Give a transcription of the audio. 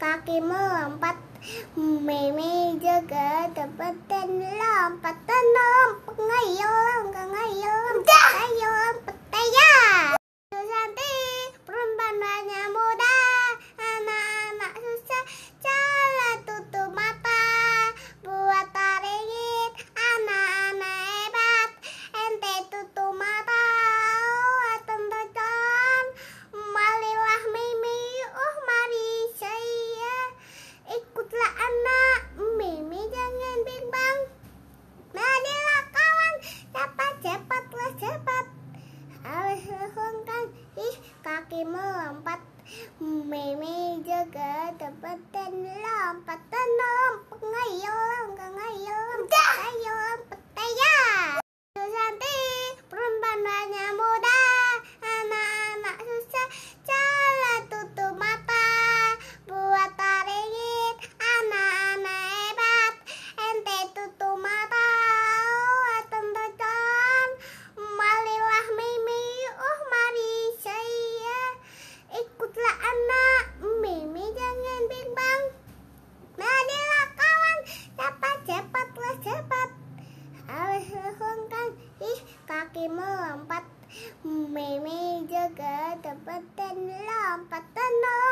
kaki melompat Meme juga dapat dan lompat dan lompat ngayol ngayol kakimu lompat, meme juga tepat dan lompat. kaki melompat, meme jaga tempat dan lompat tenang.